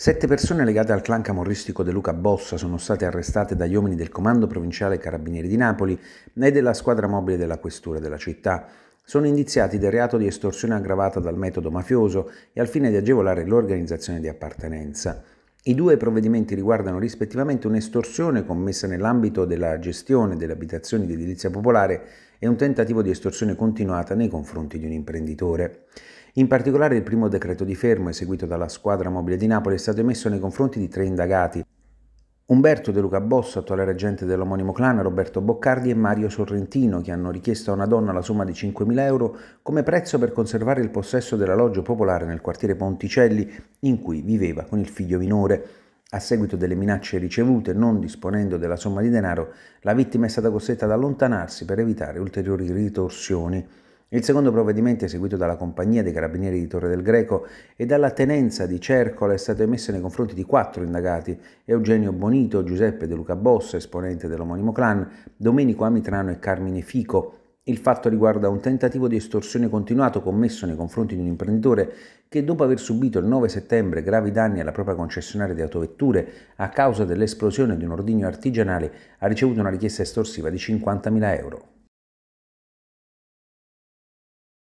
Sette persone legate al clan camorristico De Luca Bossa sono state arrestate dagli uomini del Comando Provinciale Carabinieri di Napoli e della squadra mobile della Questura della città. Sono indiziati del reato di estorsione aggravata dal metodo mafioso e al fine di agevolare l'organizzazione di appartenenza. I due provvedimenti riguardano rispettivamente un'estorsione commessa nell'ambito della gestione delle abitazioni di edilizia popolare e un tentativo di estorsione continuata nei confronti di un imprenditore. In particolare il primo decreto di fermo eseguito dalla squadra mobile di Napoli è stato emesso nei confronti di tre indagati, Umberto De Luca Bosso, attuale reggente dell'omonimo clan, Roberto Boccardi e Mario Sorrentino, che hanno richiesto a una donna la somma di 5.000 euro come prezzo per conservare il possesso dell'alloggio popolare nel quartiere Ponticelli, in cui viveva con il figlio minore. A seguito delle minacce ricevute, non disponendo della somma di denaro, la vittima è stata costretta ad allontanarsi per evitare ulteriori ritorsioni. Il secondo provvedimento eseguito dalla Compagnia dei Carabinieri di Torre del Greco e dalla Tenenza di Cercola è stato emesso nei confronti di quattro indagati, Eugenio Bonito, Giuseppe De Luca Bosso, esponente dell'omonimo clan, Domenico Amitrano e Carmine Fico. Il fatto riguarda un tentativo di estorsione continuato commesso nei confronti di un imprenditore che dopo aver subito il 9 settembre gravi danni alla propria concessionaria di autovetture a causa dell'esplosione di un ordigno artigianale ha ricevuto una richiesta estorsiva di 50.000 euro.